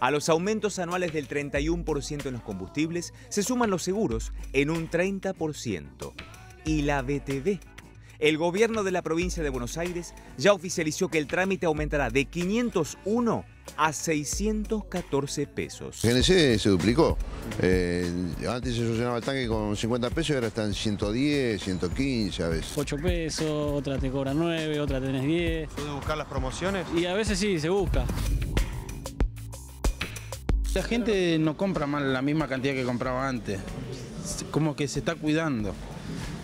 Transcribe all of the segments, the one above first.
A los aumentos anuales del 31% en los combustibles se suman los seguros en un 30% y la BTV. El gobierno de la provincia de Buenos Aires ya oficializó que el trámite aumentará de 501 a 614 pesos. GNC se duplicó. Eh, antes se solucionaba el tanque con 50 pesos y ahora están 110, 115 a veces. 8 pesos, otra te cobra 9, otra tenés 10. ¿Puedes buscar las promociones? Y a veces sí, se busca. La gente no compra más la misma cantidad que compraba antes, como que se está cuidando.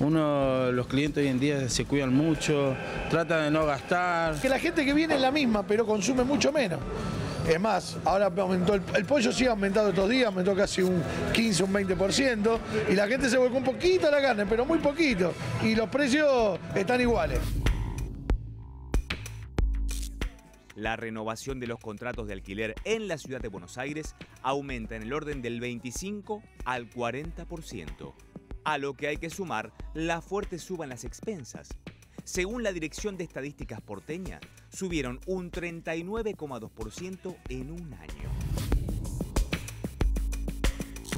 Uno, los clientes hoy en día se cuidan mucho, tratan de no gastar. Que la gente que viene es la misma, pero consume mucho menos. Es más, ahora aumentó el, el, pollo, sí ha aumentado estos días, aumentó casi un 15, un 20%, y la gente se volcó un poquito a la carne, pero muy poquito, y los precios están iguales. La renovación de los contratos de alquiler en la ciudad de Buenos Aires aumenta en el orden del 25 al 40%, a lo que hay que sumar la fuerte suba en las expensas. Según la Dirección de Estadísticas porteña, subieron un 39,2% en un año.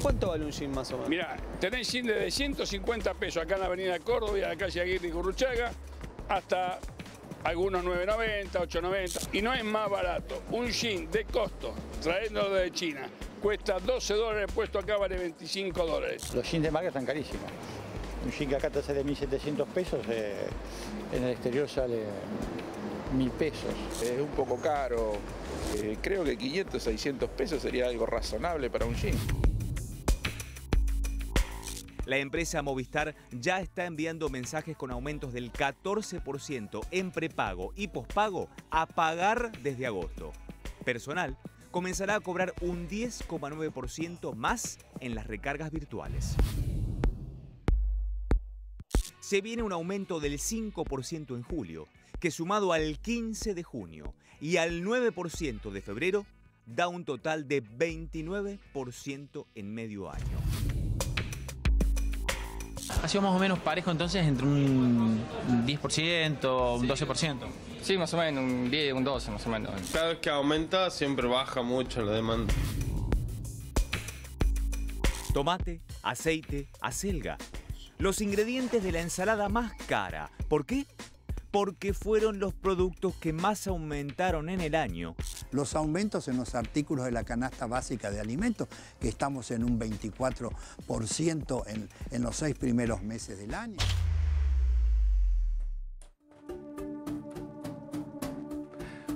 ¿Cuánto vale un jean más o menos? Mira, tenés jean desde 150 pesos acá en la avenida Córdoba, y en la calle Aguirre y Gurruchaga, hasta algunos 9.90, 8.90 y no es más barato. Un jean de costo, traéndolo de China, cuesta 12 dólares, puesto acá vale 25 dólares. Los jeans de marca están carísimos. Un jean que acá te sale 1.700 pesos, eh, en el exterior sale 1.000 pesos. Es un poco caro, eh, creo que 500, 600 pesos sería algo razonable para un jean. La empresa Movistar ya está enviando mensajes con aumentos del 14% en prepago y pospago a pagar desde agosto. Personal comenzará a cobrar un 10,9% más en las recargas virtuales. Se viene un aumento del 5% en julio, que sumado al 15 de junio y al 9% de febrero, da un total de 29% en medio año ha sido más o menos parejo entonces entre un 10%, un 12%. Sí, más o menos, un 10, un 12 más o menos. Cada vez que aumenta siempre baja mucho la demanda. Tomate, aceite, acelga. Los ingredientes de la ensalada más cara. ¿Por qué? Porque fueron los productos que más aumentaron en el año los aumentos en los artículos de la canasta básica de alimentos, que estamos en un 24% en, los seis primeros meses del año.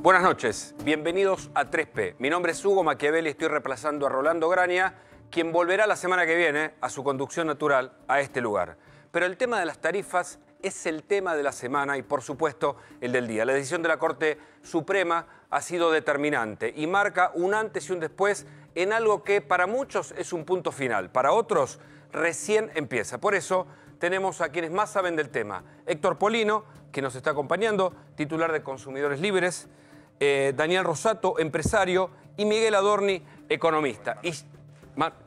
Buenas noches, bienvenidos a 3P. Mi nombre es Hugo Maquiavel y estoy reemplazando a Rolando Grania, quien volverá la semana que viene a su conducción natural a este lugar. Pero el tema de las tarifas es el tema de la semana y por supuesto el del día. La decisión de la Corte Suprema ha sido determinante y marca un antes y un después en algo que para muchos es un punto final, para otros recién empieza. Por eso tenemos a quienes más saben del tema. Héctor Polino, que nos está acompañando, titular de Consumidores Libres, eh, Daniel Rosato, empresario, y Miguel Adorni, economista. Y,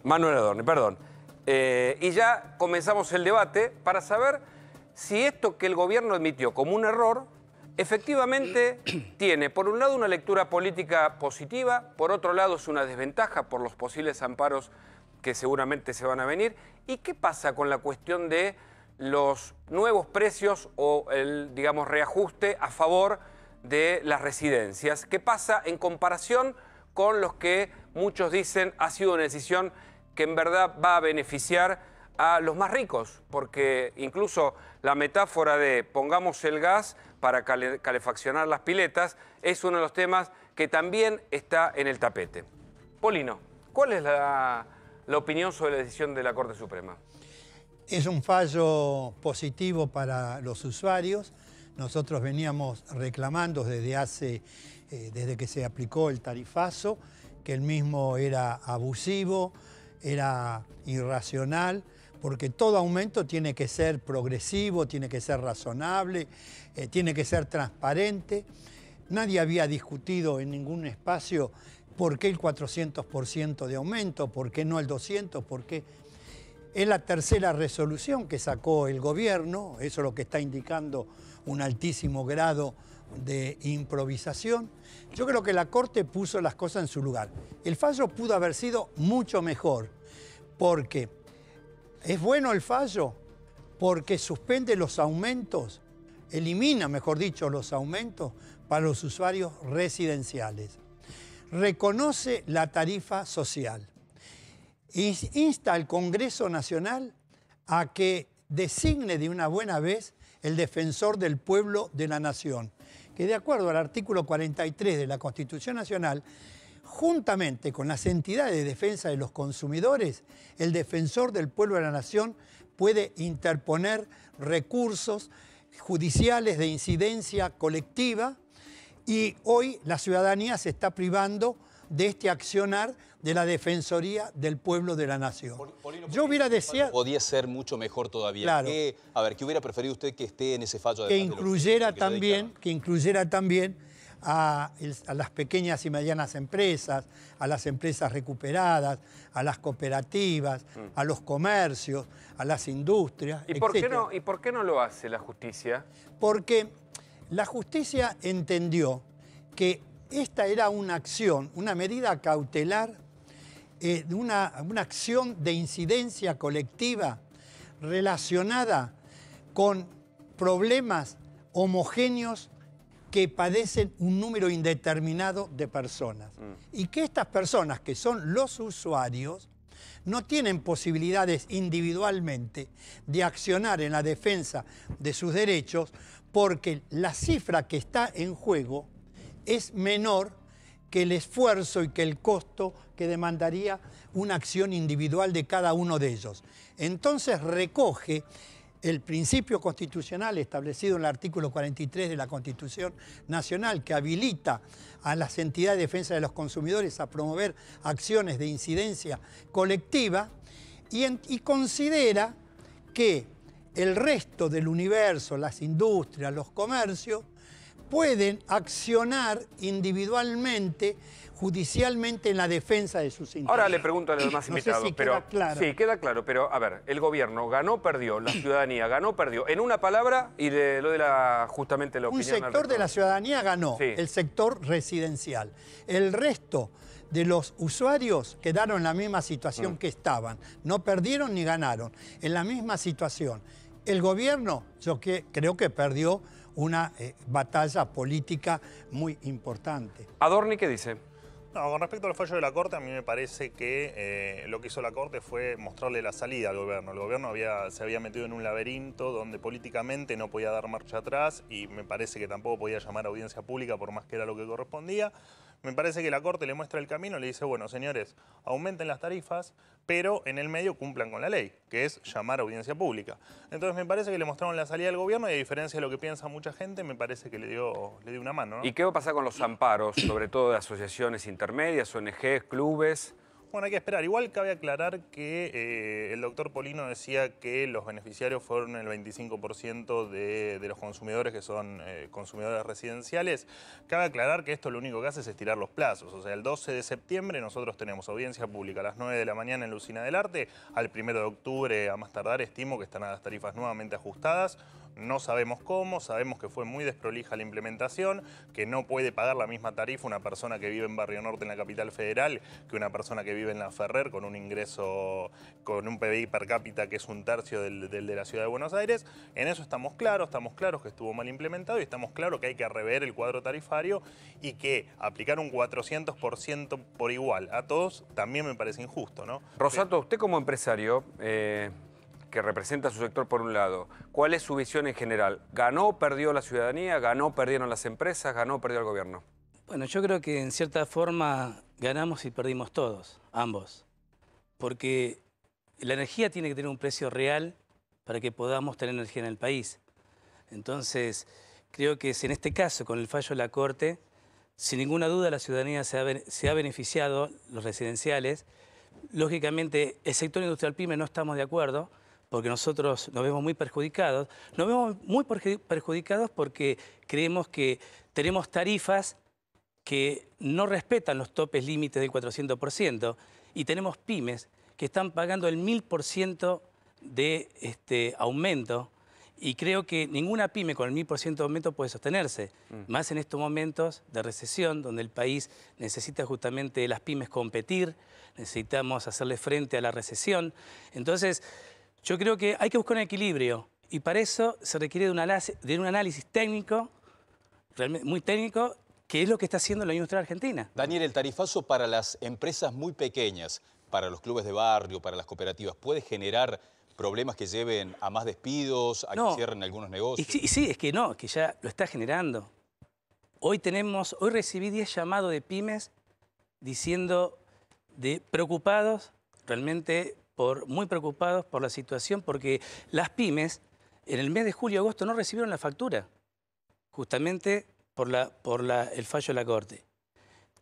Manuel Adorni, perdón. Eh, y ya comenzamos el debate para saber si esto que el gobierno admitió como un error, efectivamente tiene, por un lado, una lectura política positiva, por otro lado, es una desventaja por los posibles amparos que seguramente se van a venir. ¿Y qué pasa con la cuestión de los nuevos precios o el, digamos, reajuste a favor de las residencias? ¿Qué pasa en comparación con los que muchos dicen ha sido una decisión que en verdad va a beneficiar a los más ricos, porque incluso la metáfora de pongamos el gas para calefaccionar las piletas es uno de los temas que también está en el tapete. Polino, ¿cuál es la, opinión sobre la decisión de la Corte Suprema? Es un fallo positivo para los usuarios. Nosotros veníamos reclamando desde hace, eh, desde que se aplicó el tarifazo, que el mismo era abusivo, era irracional porque todo aumento tiene que ser progresivo, tiene que ser razonable, eh, tiene que ser transparente. Nadie había discutido en ningún espacio por qué el 400% de aumento, por qué no el 200%, por qué... Es la tercera resolución que sacó el gobierno, eso es lo que está indicando un altísimo grado de improvisación. Yo creo que la Corte puso las cosas en su lugar. El fallo pudo haber sido mucho mejor, porque es bueno el fallo porque suspende los aumentos, elimina, mejor dicho, los aumentos para los usuarios residenciales. Reconoce la tarifa social. Insta al Congreso Nacional a que designe de una buena vez el defensor del pueblo de la nación, que de acuerdo al artículo 43 de la Constitución Nacional juntamente con las entidades de defensa de los consumidores, el defensor del pueblo de la nación puede interponer recursos judiciales de incidencia colectiva y hoy la ciudadanía se está privando de este accionar de la Defensoría del Pueblo de la Nación. Yo hubiera deseado... Podía ser mucho mejor todavía. a ver, ¿qué hubiera preferido usted que esté en ese fallo? que incluyera, también, que incluyera también a, las pequeñas y medianas empresas, a las empresas recuperadas, a las cooperativas, mm. a los comercios, a las industrias. ¿Y por, qué no, ¿Y por qué no lo hace la justicia? Porque la justicia entendió que esta era una acción, una medida cautelar, eh, una acción de incidencia colectiva relacionada con problemas homogéneos que padecen un número indeterminado de personas. Mm. Y que estas personas, que son los usuarios, no tienen posibilidades individualmente de accionar en la defensa de sus derechos porque la cifra que está en juego es menor que el esfuerzo y que el costo que demandaría una acción individual de cada uno de ellos. Entonces recoge el principio constitucional establecido en el artículo 43 de la Constitución Nacional que habilita a las entidades de defensa de los consumidores a promover acciones de incidencia colectiva y, y considera que el resto del universo, las industrias, los comercios, pueden accionar individualmente, judicialmente, en la defensa de sus intereses. Ahora le pregunto a los demás invitados, queda claro. sí, queda claro, pero a ver, el gobierno ganó, perdió, la ciudadanía ganó, perdió. En una palabra, y de, lo de la justamente la que. Un sector de la ciudadanía ganó, el sector residencial. El resto de los usuarios quedaron en la misma situación mm. que estaban. No perdieron ni ganaron, en la misma situación. El gobierno, yo creo que perdió una eh, batalla política muy importante. Adorni, ¿qué dice? No, con respecto al fallo de la Corte, a mí me parece que eh, lo que hizo la Corte fue mostrarle la salida al gobierno. El gobierno había, se había metido en un laberinto donde políticamente no podía dar marcha atrás y me parece que tampoco podía llamar a audiencia pública por más que era lo que correspondía. Me parece que la Corte le muestra el camino, le dice, bueno, señores, aumenten las tarifas, pero en el medio cumplan con la ley, que es llamar a audiencia pública. Entonces me parece que le mostraron la salida del gobierno y a diferencia de lo que piensa mucha gente, me parece que le dio, le dio una mano. ¿no? ¿Y qué va a pasar con los amparos, sobre todo de asociaciones intermedias, ONGs, clubes? Bueno, hay que esperar. Igual cabe aclarar que eh, el doctor Polino decía que los beneficiarios fueron el 25% de, los consumidores que son eh, consumidores residenciales. Cabe aclarar que esto lo único que hace es estirar los plazos. O sea, el 12 de septiembre nosotros tenemos audiencia pública a las 9 de la mañana en Lucina del Arte. Al 1 de octubre, a más tardar, estimo que están a las tarifas nuevamente ajustadas. No sabemos cómo, sabemos que fue muy desprolija la implementación, que no puede pagar la misma tarifa una persona que vive en Barrio Norte en la capital federal que una persona que vive en la Ferrer con un ingreso, con un PBI per cápita que es un tercio del, de la ciudad de Buenos Aires. En eso estamos claros, estamos claros que estuvo mal implementado y estamos claros que hay que rever el cuadro tarifario y que aplicar un 400% por igual a todos también me parece injusto, ¿no? Rosato, usted como empresario, eh, que representa a su sector por un lado, ¿cuál es su visión en general? ¿Ganó o perdió la ciudadanía? ¿Ganó o perdieron las empresas? ¿Ganó o perdió el gobierno? Bueno, yo creo que en cierta forma ganamos y perdimos todos, ambos. Porque la energía tiene que tener un precio real para que podamos tener energía en el país. Entonces, creo que es en este caso, con el fallo de la Corte, sin ninguna duda la ciudadanía se se ha beneficiado, los residenciales. Lógicamente, el sector industrial pyme no estamos de acuerdo, porque nosotros nos vemos muy perjudicados. Nos vemos muy perjudicados porque creemos que tenemos tarifas que no respetan los topes límites del 400% y tenemos pymes que están pagando el 1000% de este, aumento y creo que ninguna pyme con el 1000% de aumento puede sostenerse, mm. más en estos momentos de recesión donde el país necesita justamente las pymes competir, necesitamos hacerle frente a la recesión. Entonces, yo creo que hay que buscar un equilibrio y para eso se requiere de un análisis, técnico, realmente muy técnico, que es lo que está haciendo la industria argentina. Daniel, el tarifazo para las empresas muy pequeñas, para los clubes de barrio, para las cooperativas, ¿puede generar problemas que lleven a más despidos, a que cierren algunos negocios? Y, sí, es que no, que ya lo está generando. Hoy tenemos, hoy recibí 10 llamados de pymes diciendo de preocupados realmente muy preocupados por la situación porque las pymes en el mes de julio y agosto no recibieron la factura, justamente por, la, por el fallo de la Corte.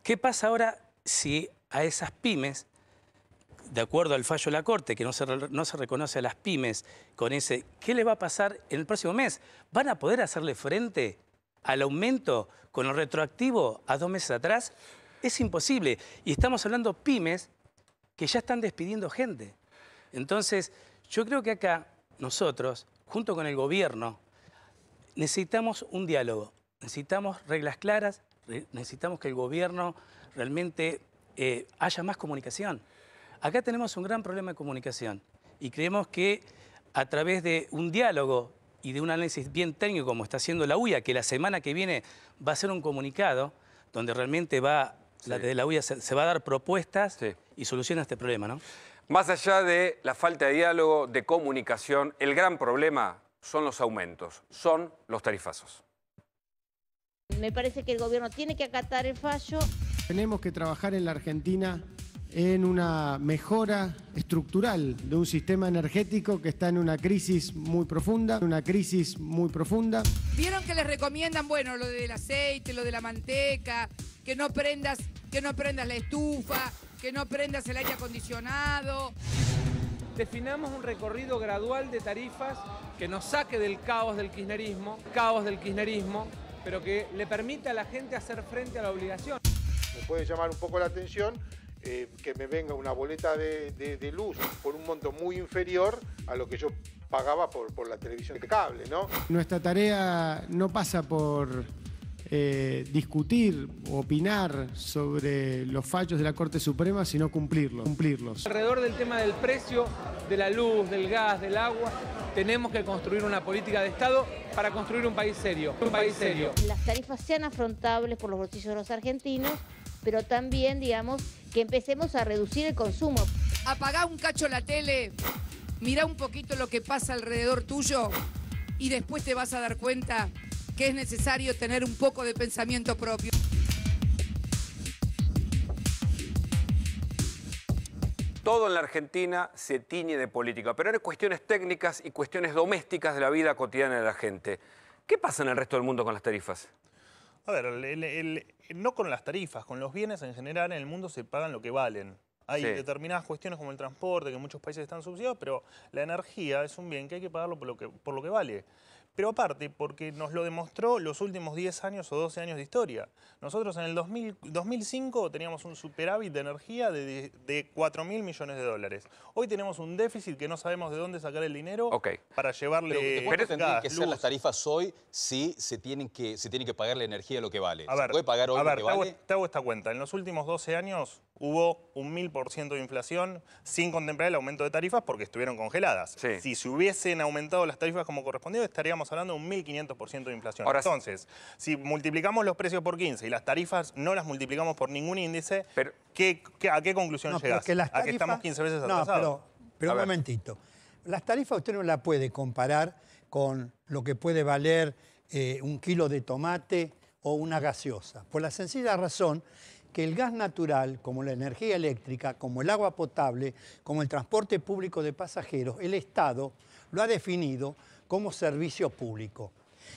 ¿Qué pasa ahora si a esas pymes, de acuerdo al fallo de la Corte, que no se, no se reconoce a las pymes con ese, ¿qué le va a pasar en el próximo mes? ¿Van a poder hacerle frente al aumento con lo retroactivo a dos meses atrás? Es imposible. Y estamos hablando pymes que ya están despidiendo gente. Entonces, yo creo que acá nosotros, junto con el gobierno, necesitamos un diálogo, necesitamos reglas claras, necesitamos que el gobierno realmente eh, haya más comunicación. Acá tenemos un gran problema de comunicación y creemos que a través de un diálogo y de un análisis bien técnico como está haciendo la UIA, que la semana que viene va a ser un comunicado donde realmente va, la, de la UIA se, va a dar propuestas y soluciona a este problema, ¿no? Más allá de la falta de diálogo, de comunicación, el gran problema son los aumentos, son los tarifazos. Me parece que el gobierno tiene que acatar el fallo. Tenemos que trabajar en la Argentina en una mejora estructural de un sistema energético que está en una crisis muy profunda, una crisis muy profunda. Vieron que les recomiendan, bueno, lo del aceite, lo de la manteca, que no prendas, que no prendas la estufa, que no prendas el aire acondicionado. Definamos un recorrido gradual de tarifas que nos saque del caos del kirchnerismo, caos del kirchnerismo, pero que le permita a la gente hacer frente a la obligación. Me puede llamar un poco la atención eh, que me venga una boleta de, luz por un monto muy inferior a lo que yo pagaba por, por la televisión de cable, ¿no? Nuestra tarea no pasa por eh, discutir opinar sobre los fallos de la Corte Suprema, sino cumplirlos, cumplirlos. Alrededor del tema del precio de la luz, del gas, del agua, tenemos que construir una política de Estado para construir un país serio. Un país serio. Las tarifas sean afrontables por los bolsillos de los argentinos, pero también, digamos, que empecemos a reducir el consumo. Apagá un cacho la tele, mira un poquito lo que pasa alrededor tuyo y después te vas a dar cuenta que es necesario tener un poco de pensamiento propio. Todo en la Argentina se tiñe de política, pero hay cuestiones técnicas y cuestiones domésticas de la vida cotidiana de la gente. ¿Qué pasa en el resto del mundo con las tarifas? A ver, no con las tarifas, con los bienes en general en el mundo se pagan lo que valen. Hay determinadas cuestiones como el transporte, que muchos países están subsidiados, pero la energía es un bien que hay que pagarlo por lo que, por lo que vale. Pero aparte, porque nos lo demostró los últimos 10 años o 12 años de historia. Nosotros en el 2005 teníamos un superávit de energía de, 4 mil millones de dólares. Hoy tenemos un déficit que no sabemos de dónde sacar el dinero para llevarle... Pero, tendrían que ser las tarifas hoy si se tienen que, se tienen que pagar la energía lo que vale? A ver, te hago esta cuenta. En los últimos 12 años hubo un 1000% de inflación sin contemplar el aumento de tarifas porque estuvieron congeladas. Si se hubiesen aumentado las tarifas como correspondido, estaríamos hablando de un 1500% de inflación. Entonces, si multiplicamos los precios por 15 y las tarifas no las multiplicamos por ningún índice, a qué conclusión llegas a que estamos 15 veces atrasados. No, pero, un momentito. Las tarifas usted no las puede comparar con lo que puede valer eh, un kilo de tomate o una gaseosa, por la sencilla razón que el gas natural, como la energía eléctrica, como el agua potable, como el transporte público de pasajeros, el Estado lo ha definido como servicio público.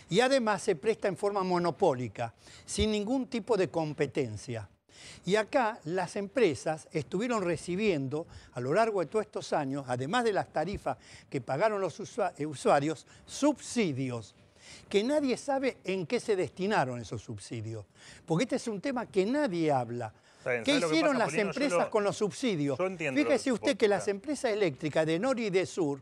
Y además se presta en forma monopólica, sin ningún tipo de competencia. Y acá las empresas estuvieron recibiendo a lo largo de todos estos años, además de las tarifas que pagaron los eh, usuarios, subsidios que nadie sabe en qué se destinaron esos subsidios. Porque este es un tema que nadie habla. ¿Qué hicieron las empresas con los subsidios? Fíjese usted que las empresas eléctricas de Nor y de Sur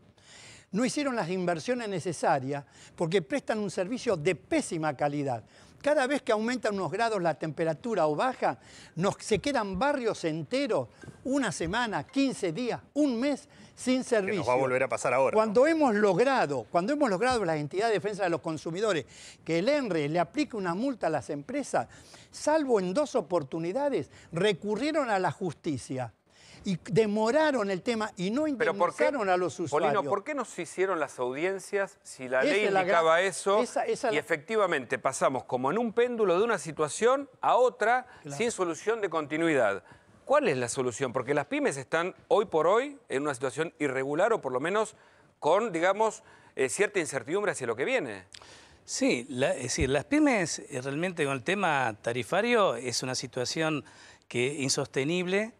no hicieron las inversiones necesarias porque prestan un servicio de pésima calidad. Cada vez que aumenta unos grados la temperatura o baja, nos, se quedan barrios enteros, una semana, 15 días, un mes sin servicio. nos va a volver a pasar ahora. Cuando hemos logrado, cuando hemos logrado las entidades de defensa de los consumidores que el ENRE le aplique una multa a las empresas, salvo en dos oportunidades, recurrieron a la justicia y demoraron el tema y no indemnizaron a los usuarios. Polino, ¿por qué no se hicieron las audiencias si la ley indicaba eso? y efectivamente pasamos como en un péndulo de una situación a otra sin solución de continuidad. ¿Cuál es la solución? Porque las pymes están hoy por hoy en una situación irregular o por lo menos con, digamos, eh, cierta incertidumbre hacia lo que viene. Sí, es decir, las pymes eh, realmente con el tema tarifario es una situación que insostenible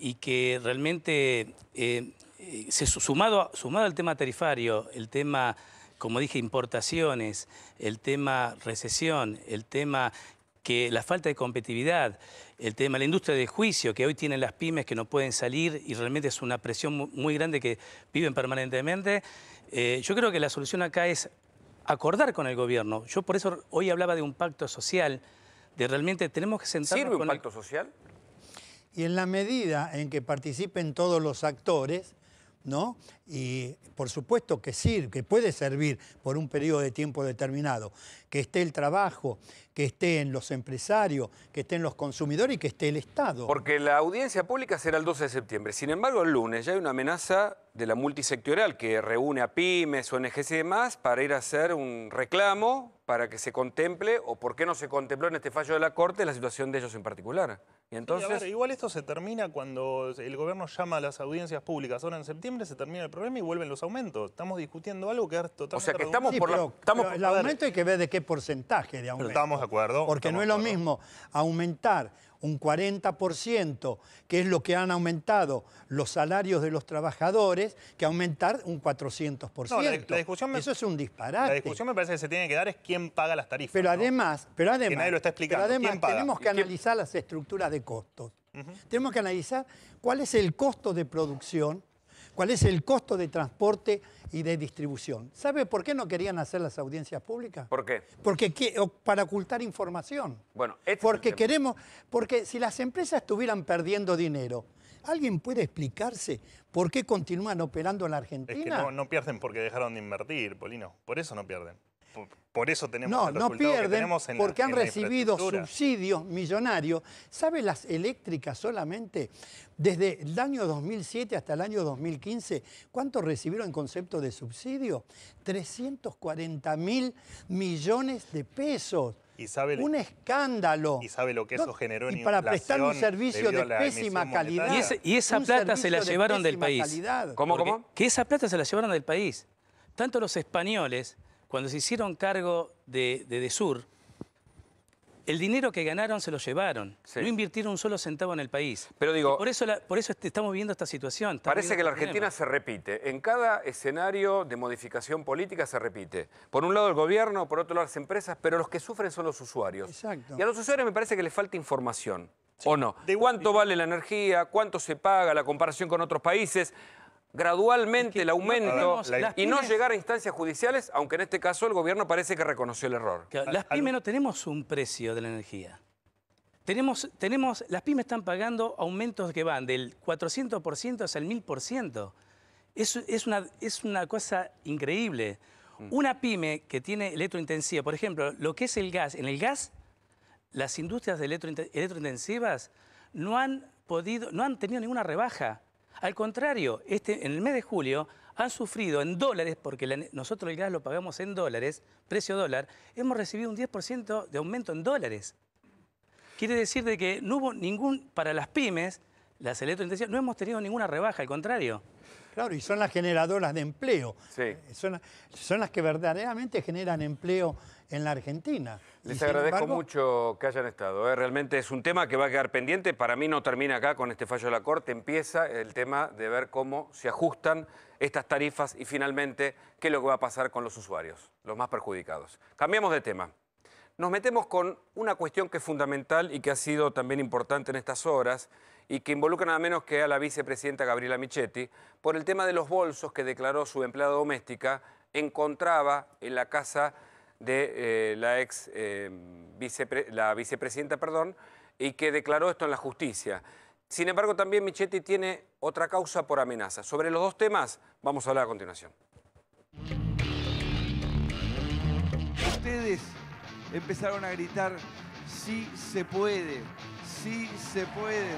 y que realmente, eh, eh, se, sumado, sumado al tema tarifario, el tema, como dije, importaciones, el tema recesión, el tema que la falta de competitividad, el tema la industria de juicio que hoy tienen las pymes que no pueden salir y realmente es una presión muy grande que viven permanentemente, eh, yo creo que la solución acá es acordar con el gobierno. Yo por eso hoy hablaba de un pacto social, de realmente tenemos que sentarnos... ¿Sirve un pacto social? Y en la medida en que participen todos los actores, ¿no? Y por supuesto que sirve, que puede servir por un periodo de tiempo determinado, que esté el trabajo, que en los empresarios, que estén los consumidores y que esté el Estado. Porque la audiencia pública será el 12 de septiembre. Sin embargo, el lunes ya hay una amenaza de la multisectorial que reúne a pymes, ONGs y demás para ir a hacer un reclamo para que se contemple o por qué no se contempló en este fallo de la Corte la situación de ellos en particular. Y entonces... igual esto se termina cuando el gobierno llama a las audiencias públicas. Ahora en septiembre se termina el problema y vuelven los aumentos. Estamos discutiendo algo que es totalmente... O sea que estamos por Estamos... el aumento hay que ver de qué porcentaje de aumento. estamos de acuerdo. Porque no es lo mismo aumentar un 40%, que es lo que han aumentado los salarios de los trabajadores, que aumentar un 400%. Eso es un disparate. La discusión me parece que se tiene que dar es quién paga las tarifas. Pero además, pero además, tenemos que analizar las estructuras de costos. Tenemos que analizar cuál es el costo de producción cuál es el costo de transporte y de distribución. ¿Sabe por qué no querían hacer las audiencias públicas? ¿Por qué? Porque para ocultar información. Bueno, este porque queremos, porque si las empresas estuvieran perdiendo dinero, ¿alguien puede explicarse por qué continúan operando en la Argentina? Es que no, no pierden porque dejaron de invertir, Polino. Por eso no pierden por eso tenemos no, no pierden porque han recibido subsidios millonarios. ¿Sabe las eléctricas solamente desde el año 2007 hasta el año 2015 cuánto recibieron en concepto de subsidio? 340 mil millones de pesos. un escándalo. Y sabe lo que eso generó en Y para prestar un servicio de pésima calidad. Y, esa plata se la llevaron del país. cómo? Que esa plata se la llevaron del país. Tanto los españoles cuando se hicieron cargo de, de, el dinero que ganaron se lo llevaron. No invirtieron un solo centavo en el país. Pero digo, por eso, estamos viviendo esta situación. Parece que la este Argentina se repite. En cada escenario de modificación política se repite. Por un lado el gobierno, por otro lado las empresas, pero los que sufren son los usuarios. Exacto. Y a los usuarios me parece que les falta información. ¿O no? De ¿Cuánto vale la energía? ¿Cuánto se paga? La comparación con otros países gradualmente el aumento y no llegar a instancias judiciales, aunque en este caso el gobierno parece que reconoció el error. Las pymes no tenemos un precio de la energía. Tenemos, tenemos, las pymes están pagando aumentos que van del 400% hasta el 1000%. Es, es, una, es una cosa increíble. Mm. Una pyme que tiene electrointensiva, por ejemplo, lo que es el gas, en el gas, las industrias de electrointensivas no han podido, no han tenido ninguna rebaja. Al contrario, este, en el mes de julio han sufrido en dólares, porque nosotros el gas lo pagamos en dólares, precio dólar, hemos recibido un 10% de aumento en dólares. Quiere decir de que no hubo ningún, para las pymes, las electrointensivas, no hemos tenido ninguna rebaja, al contrario. Claro, y son las generadoras de empleo. Sí. Eh, son las que verdaderamente generan empleo en la Argentina. Les agradezco mucho que hayan estado. ¿eh? Realmente es un tema que va a quedar pendiente. Para mí no termina acá con este fallo de la Corte. Empieza el tema de ver cómo se ajustan estas tarifas y finalmente qué es lo que va a pasar con los usuarios, los más perjudicados. Cambiamos de tema. Nos metemos con una cuestión que es fundamental y que ha sido también importante en estas horas y que involucra nada menos que a la vicepresidenta Gabriela Michetti por el tema de los bolsos que declaró su empleada doméstica encontraba en la casa de eh, la ex eh, la vicepresidenta, perdón, y que declaró esto en la justicia. Sin embargo, también Michetti tiene otra causa por amenaza. Sobre los dos temas vamos a hablar a continuación. Ustedes empezaron a gritar, sí se puede, sí se puede.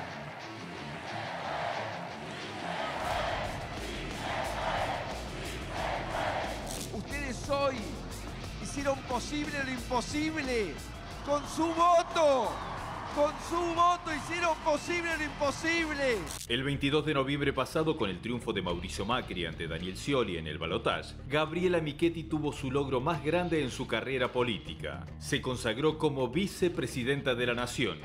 Ustedes hoy hicieron posible lo imposible. Con su voto. Con su voto hicieron posible lo imposible. El 22 de noviembre pasado, con el triunfo de Mauricio Macri ante Daniel Scioli en el balotaje, Gabriela Michetti tuvo su logro más grande en su carrera política. Se consagró como vicepresidenta de la Nación.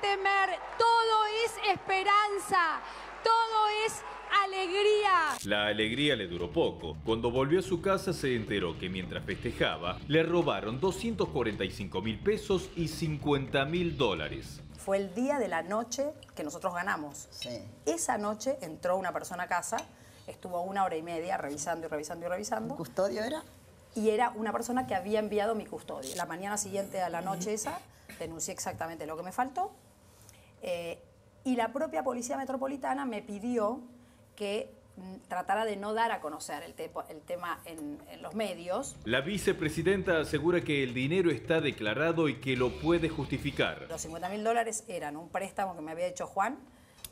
temer, todo es esperanza, todo es alegría. La alegría le duró poco. Cuando volvió a su casa se enteró que mientras festejaba le robaron 245 mil pesos y 50 mil dólares. Fue el día de la noche que nosotros ganamos. Esa noche entró una persona a casa, estuvo una hora y media revisando y revisando y revisando. ¿Custodio era? y era una persona que había enviado mi custodio. La mañana siguiente a la noche esa, denuncié exactamente lo que me faltó eh, y la propia Policía Metropolitana me pidió que mm, tratara de no dar a conocer el, tema en, los medios. La vicepresidenta asegura que el dinero está declarado y que lo puede justificar. Los 50 mil dólares eran un préstamo que me había hecho Juan,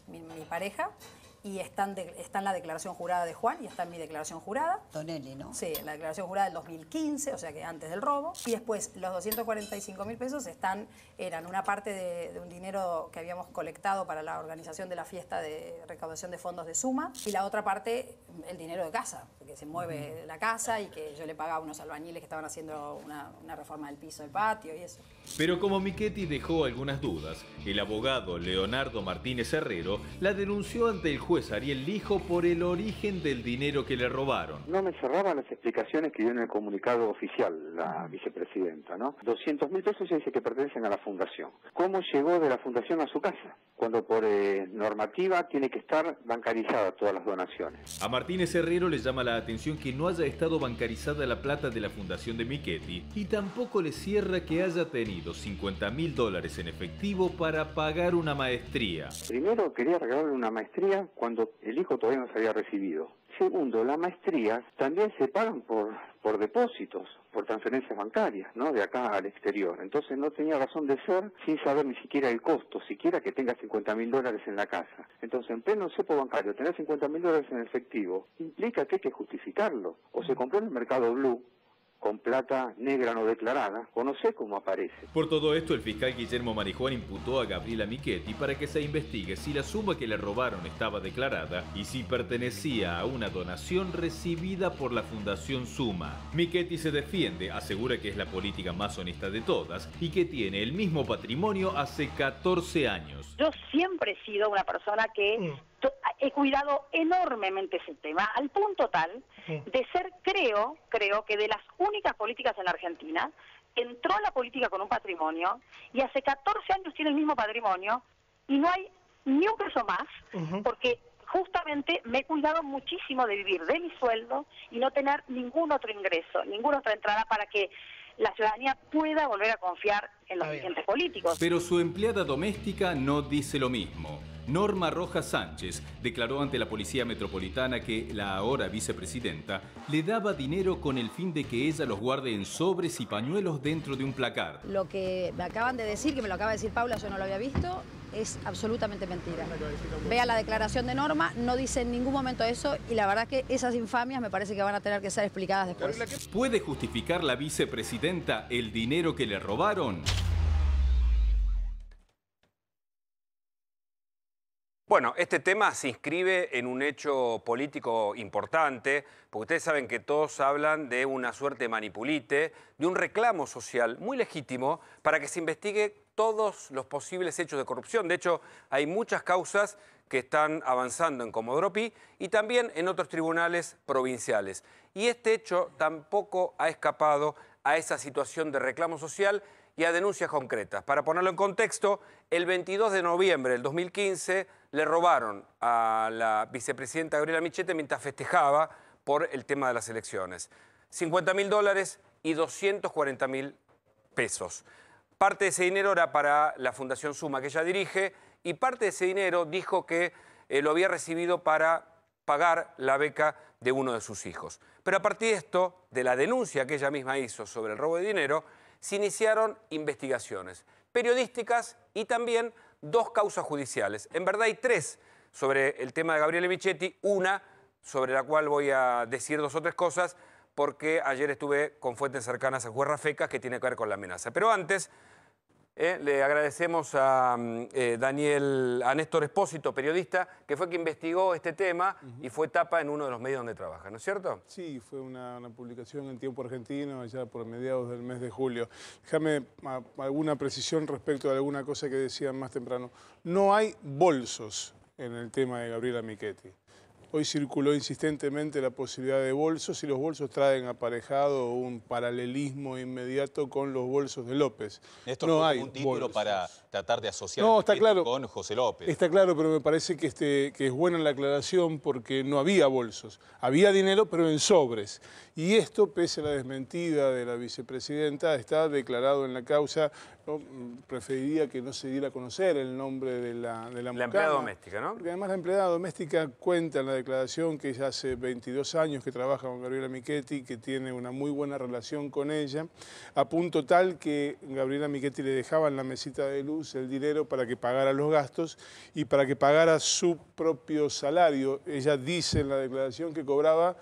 mi pareja, y está en, la declaración jurada de Juan y está en mi declaración jurada. Tonelli, ¿no? Sí, la declaración jurada del 2015, o sea que antes del robo. Y después los 245 mil pesos están, eran una parte de, un dinero que habíamos colectado para la organización de la fiesta de recaudación de fondos de suma y la otra parte el dinero de casa, que se mueve la casa y que yo le pagaba a unos albañiles que estaban haciendo una, una reforma del piso del patio y eso. Pero como Michetti dejó algunas dudas, el abogado Leonardo Martínez Herrero la denunció ante el juez juez pues el Lijo por el origen del dinero que le robaron. No me cerraban las explicaciones que dio en el comunicado oficial la vicepresidenta, ¿no? 200 mil pesos se dice que pertenecen a la fundación. ¿Cómo llegó de la fundación a su casa? Cuando por eh, normativa tiene que estar bancarizada todas las donaciones. A Martínez Herrero le llama la atención que no haya estado bancarizada la plata de la fundación de Miquetti y tampoco le cierra que haya tenido 50 mil dólares en efectivo para pagar una maestría. Primero quería regalarle una maestría cuando el hijo todavía no se había recibido. Segundo, la maestría también se pagan por, por depósitos, por transferencias bancarias, ¿no? De acá al exterior. Entonces no tenía razón de ser sin saber ni siquiera el costo, siquiera que tenga 50 mil dólares en la casa. Entonces, en pleno cepo bancario, tener 50 mil dólares en efectivo implica que hay que justificarlo. O se compró en el mercado blue, con plata negra no declarada. Conoce cómo aparece. Por todo esto, el fiscal Guillermo Marijuán imputó a Gabriela Michetti para que se investigue si la suma que le robaron estaba declarada y si pertenecía a una donación recibida por la Fundación Suma. Michetti se defiende, asegura que es la política más honesta de todas y que tiene el mismo patrimonio hace 14 años. Yo siempre he sido una persona que mm he cuidado enormemente ese tema, al punto tal de ser, creo, creo que de las únicas políticas en la Argentina, entró la política con un patrimonio y hace 14 años tiene el mismo patrimonio y no hay ni un peso más, porque justamente me he cuidado muchísimo de vivir de mi sueldo y no tener ningún otro ingreso, ninguna otra entrada para que la ciudadanía pueda volver a confiar en los Pero su empleada doméstica no dice lo mismo. Norma Rojas Sánchez declaró ante la Policía Metropolitana que la ahora vicepresidenta le daba dinero con el fin de que ella los guarde en sobres y pañuelos dentro de un placar. Lo que me acaban de decir, que me lo acaba de decir Paula, yo no lo había visto, es absolutamente mentira. Vea la declaración de Norma, no dice en ningún momento eso y la verdad que esas infamias me parece que van a tener que ser explicadas después. ¿Puede justificar la vicepresidenta el dinero que le robaron? Bueno, este tema se inscribe en un hecho político importante, porque ustedes saben que todos hablan de una suerte manipulite, de un reclamo social muy legítimo para que se investigue todos los posibles hechos de corrupción. De hecho, hay muchas causas que están avanzando en Comodoro y también en otros tribunales provinciales. Y este hecho tampoco ha escapado a esa situación de reclamo social y a denuncias concretas. Para ponerlo en contexto, el 22 de noviembre del 2015, le robaron a la vicepresidenta Gabriela Michete mientras festejaba por el tema de las elecciones. 50 mil dólares y 240 mil pesos. Parte de ese dinero era para la Fundación Suma que ella dirige y parte de ese dinero dijo que eh, lo había recibido para pagar la beca de uno de sus hijos. Pero a partir de esto, de la denuncia que ella misma hizo sobre el robo de dinero, se iniciaron investigaciones periodísticas y también dos causas judiciales. En verdad hay tres sobre el tema de Gabriele Michetti, una sobre la cual voy a decir dos o tres cosas, porque ayer estuve con fuentes cercanas a Juez fecas que tiene que ver con la amenaza. Pero antes, ¿eh? le agradecemos a, mm, eh, Daniel, a Néstor Espósito, periodista, que fue quien investigó este tema y fue tapa en uno de los medios donde trabaja, ¿no es cierto? Sí, fue una, publicación en Tiempo Argentino, ya por mediados del mes de julio. Déjame alguna precisión respecto de alguna cosa que decían más temprano. No hay bolsos en el tema de Gabriela Michetti. Hoy circuló insistentemente la posibilidad de bolsos y los bolsos traen aparejado un paralelismo inmediato con los bolsos de López. Esto no hay un título para tratar de asociar está claro, con José López. Está claro, pero me parece que, este, que es buena la aclaración porque no había bolsos. Había dinero, pero en sobres y esto, pese a la desmentida de la vicepresidenta, está declarado en la causa, mm, preferiría que no se diera a conocer el nombre de la de La, empleada doméstica, ¿no? Porque además la empleada doméstica cuenta en la declaración que ella hace 22 años que trabaja con Gabriela Michetti, que tiene una muy buena relación con ella, a punto tal que Gabriela Miquetti le dejaba en la mesita de luz el dinero para que pagara los gastos y para que pagara su propio salario. Ella dice en la declaración que cobraba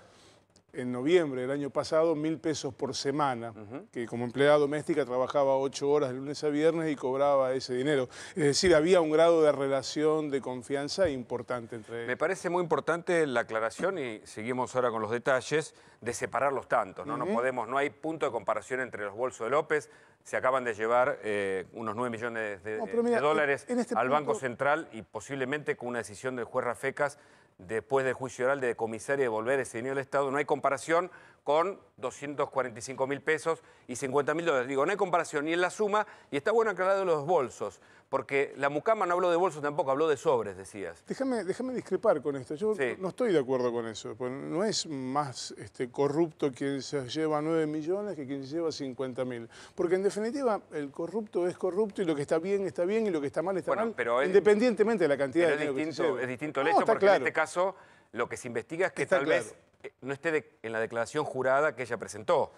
en noviembre del año pasado mil pesos por semana, que como empleada doméstica trabajaba ocho horas de lunes a viernes y cobraba ese dinero. Es decir, había un grado de relación de confianza importante entre ellos. Me parece muy importante la aclaración y seguimos ahora con los detalles de separarlos tantos. No, podemos, no hay punto de comparación entre los bolsos de López, se acaban de llevar eh, unos nueve millones de, dólares este al Banco Central y posiblemente con una decisión del juez Rafecas después del juicio oral de y de volver ese dinero al Estado, no hay comparación con 245 mil pesos y 50 mil dólares. Digo, no hay comparación ni en la suma, y está bueno aclarado los bolsos, porque la mucama no habló de bolsos tampoco, habló de sobres, decías. Déjame, déjame discrepar con esto. Yo no estoy de acuerdo con eso. Pues no es más este, corrupto quien se lleva 9 millones que quien se lleva 50 mil. Porque en definitiva, el corrupto es corrupto y lo que está bien está bien y lo que está mal está mal. Pero independientemente de la cantidad de dinero es distinto, que se Es distinto el hecho porque en este caso lo que se investiga es que tal vez eh, no esté en la declaración jurada que ella presentó.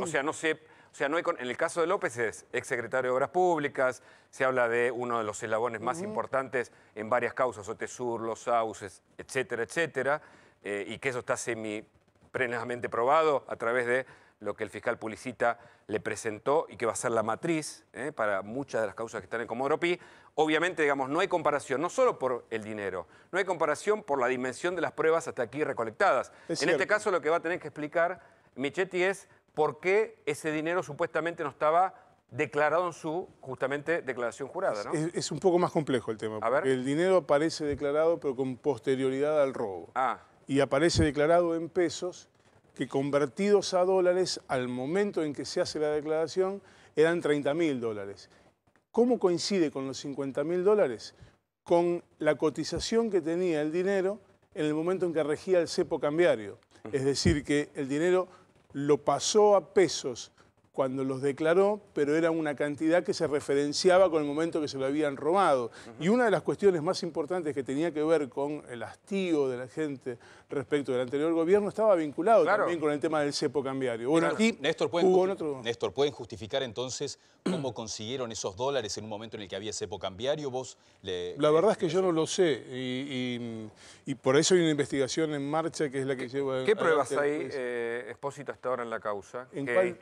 o sea, no sé o sea, no hay en el caso de López es exsecretario de Obras Públicas, se habla de uno de los eslabones más importantes en varias causas, Otesur, Los Sauces, etcétera, etcétera, eh, y que eso está semi plenamente probado a través de lo que el fiscal publicita le presentó y que va a ser la matriz eh, para muchas de las causas que están en Comodropí. Obviamente, digamos, no hay comparación, no solo por el dinero, no hay comparación por la dimensión de las pruebas hasta aquí recolectadas. en este caso lo que va a tener que explicar Michetti es ¿Por qué ese dinero supuestamente no estaba declarado en su, justamente, declaración jurada, Es, un poco más complejo el tema. El dinero aparece declarado, pero con posterioridad al robo. Ah. Y aparece declarado en pesos que convertidos a dólares, al momento en que se hace la declaración, eran 30 mil dólares. ¿Cómo coincide con los 50 mil dólares? Con la cotización que tenía el dinero en el momento en que regía el cepo cambiario. Es decir, que el dinero lo pasó a pesos cuando los declaró, pero era una cantidad que se referenciaba con el momento que se lo habían robado. Y una de las cuestiones más importantes que tenía que ver con el hastío de la gente respecto del anterior gobierno estaba vinculado también con el tema del cepo cambiario. Bueno, aquí Néstor, ¿pueden Néstor, ¿pueden justificar entonces cómo consiguieron esos dólares en un momento en el que había cepo cambiario? ¿Vos la verdad es que yo no lo sé y, por eso hay una investigación en marcha que es la que lleva... ¿Qué pruebas hay, eh, hasta ahora en la causa? ¿En que cuál...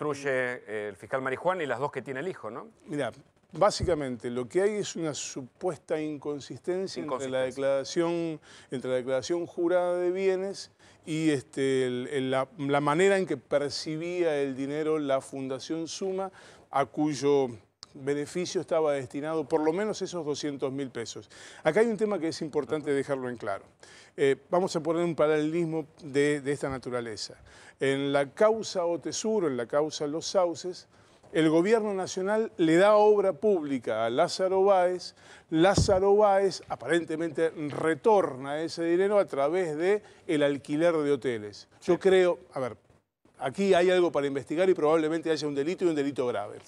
Eh, el fiscal Marijuana y las dos que tiene el hijo, ¿no? Mira, Básicamente, lo que hay es una supuesta inconsistencia, Entre, la declaración, entre la declaración jurada de bienes y este, la, la, manera en que percibía el dinero la Fundación Suma, a cuyo beneficio estaba destinado por lo menos esos 200 mil pesos. Acá hay un tema que es importante dejarlo en claro. Eh, vamos a poner un paralelismo de, esta naturaleza. En la causa Otesuro, en la causa Los Sauces, el gobierno nacional le da obra pública a Lázaro Báez, Lázaro Báez aparentemente retorna ese dinero a través de el alquiler de hoteles. Yo creo, a ver, aquí hay algo para investigar y probablemente haya un delito y un delito grave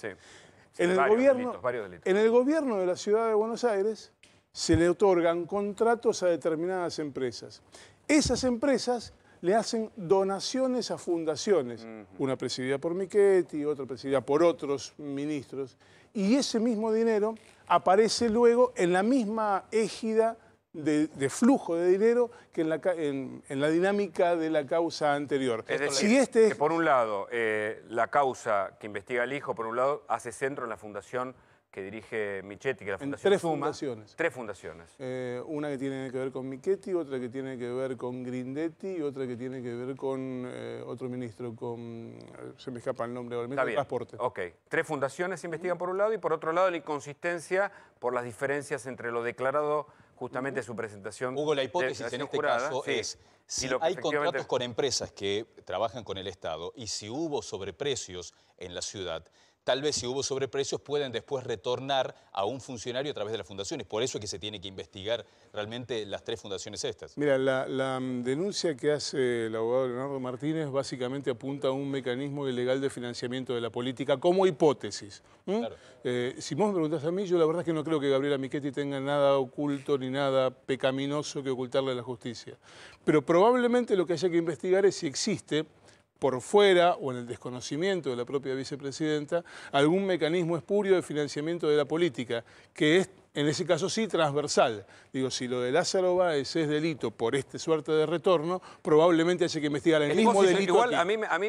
en, el gobierno, de la ciudad de Buenos Aires se le otorgan contratos a determinadas empresas. Esas empresas le hacen donaciones a fundaciones, una presidida por Michetti, otra presidida por otros ministros, y ese mismo dinero aparece luego en la misma égida de, flujo de dinero que en la, la, dinámica de la causa anterior. Es decir, este es... que por un lado, eh, la causa que investiga el hijo, por un lado, hace centro en la fundación que dirige Michetti, que la fundación tres fundaciones. Tres fundaciones. Eh, una que tiene que ver con Michetti, otra que tiene que ver con Grindetti y otra que tiene que ver con eh, otro ministro, con se me escapa el nombre, el Transporte. Ok. Tres fundaciones investigan por un lado y por otro lado la inconsistencia por las diferencias entre lo declarado justamente su presentación. Hugo, la hipótesis en este caso es si hay contratos con empresas que trabajan con el Estado y si hubo sobreprecios en la ciudad, Tal vez si hubo sobreprecios pueden después retornar a un funcionario a través de las fundaciones. Por eso es que se tiene que investigar realmente las tres fundaciones estas. Mira, la, mm, denuncia que hace el abogado Leonardo Martínez básicamente apunta a un mecanismo ilegal de financiamiento de la política como hipótesis. Eh, si vos me preguntás a mí, yo la verdad es que no creo que Gabriela Michetti tenga nada oculto ni nada pecaminoso que ocultarle a la justicia. Pero probablemente lo que haya que investigar es si existe por fuera o en el desconocimiento de la propia vicepresidenta algún mecanismo espurio de financiamiento de la política, que es en ese caso sí transversal. Digo, si lo de Lázaro Báez es delito por este suerte de retorno, probablemente hay que investigar el, mismo delito. Igual, a mí, a mí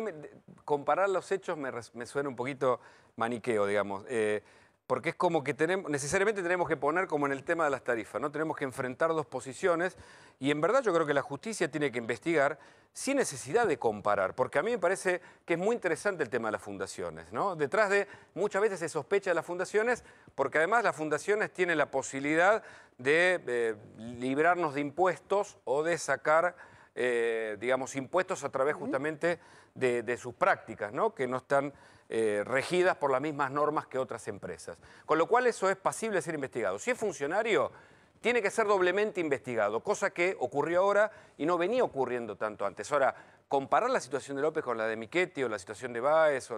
comparar los hechos me, suena un poquito maniqueo, digamos. Eh, porque es como que necesariamente tenemos que poner como en el tema de las tarifas, ¿no? Tenemos que enfrentar dos posiciones y en verdad yo creo que la justicia tiene que investigar sin necesidad de comparar, porque a mí me parece que es muy interesante el tema de las fundaciones, ¿no? Detrás de, muchas veces se sospecha de las fundaciones, porque además las fundaciones tienen la posibilidad de eh, librarnos de impuestos o de sacar... Eh, digamos, impuestos a través justamente de, sus prácticas, ¿no? que no están eh, regidas por las mismas normas que otras empresas. Con lo cual eso es pasible ser investigado. Si es funcionario, tiene que ser doblemente investigado, cosa que ocurrió ahora y no venía ocurriendo tanto antes. Ahora, comparar la situación de López con la de Miquetti o la situación de Báez.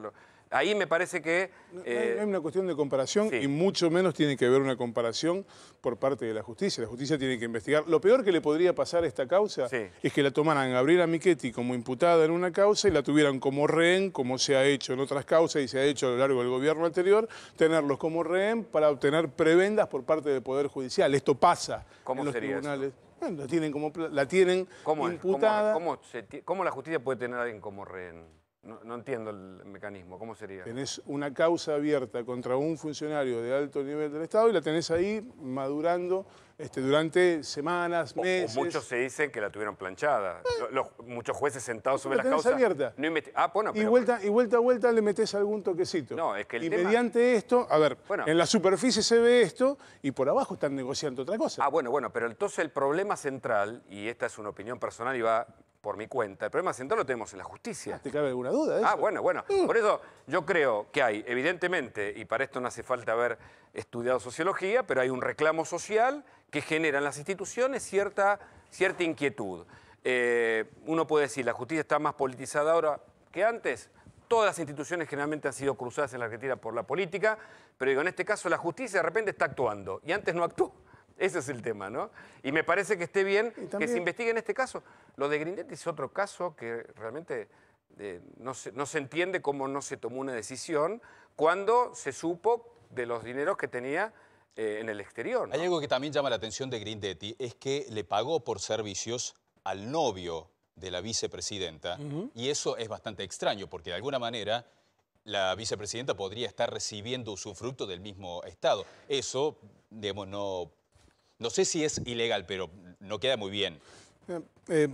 Ahí me parece que... No, eh, hay una cuestión de comparación y mucho menos tiene que haber una comparación por parte de la justicia. La justicia tiene que investigar. Lo peor que le podría pasar a esta causa es que la tomaran a Gabriela Miquetti como imputada en una causa y la tuvieran como rehén, como se ha hecho en otras causas y se ha hecho a lo largo del gobierno anterior, tenerlos como rehén para obtener prebendas por parte del Poder Judicial. Esto pasa en los tribunales la tienen como, la tienen ¿Cómo imputada. ¿Cómo, la justicia puede tener a alguien como rehén? No, no, entiendo el mecanismo, ¿cómo sería? Tenés una causa abierta contra un funcionario de alto nivel del Estado y la tenés ahí madurando este, durante semanas, meses. muchos se dicen que la tuvieron planchada. Eh. Los, muchos jueces sentados sobre las causas. abierta. No ah, bueno, pero... y, vuelta, y vuelta a vuelta le metes algún toquecito. No, es que el y mediante esto, a ver, bueno. en la superficie se ve esto y por abajo están negociando otra cosa. Ah, bueno, bueno, pero entonces el problema central, y esta es una opinión personal y va por mi cuenta. El problema central lo tenemos en la justicia. Ah, ¿Te cabe alguna duda? ¿eh? Ah, bueno, bueno. Mm. Por eso yo creo que hay, evidentemente, y para esto no hace falta ver estudiado sociología, pero hay un reclamo social que genera en las instituciones cierta, cierta inquietud. Eh, uno puede decir, la justicia está más politizada ahora que antes. Todas las instituciones generalmente han sido cruzadas en la Argentina por la política, pero en este caso la justicia de repente está actuando y antes no actuó. Ese es el tema, ¿no? Y me parece que esté bien que se investigue en este caso. Lo de Grindetti es otro caso que realmente eh, no, se, no se entiende cómo no se tomó una decisión cuando se supo de los dineros que tenía eh, en el exterior. Hay algo que también llama la atención de Grindetti, es que le pagó por servicios al novio de la vicepresidenta, y eso es bastante extraño, porque de alguna manera la vicepresidenta podría estar recibiendo usufructo del mismo Estado. Eso, digamos, no, no sé si es ilegal, pero no queda muy bien. Eh, eh,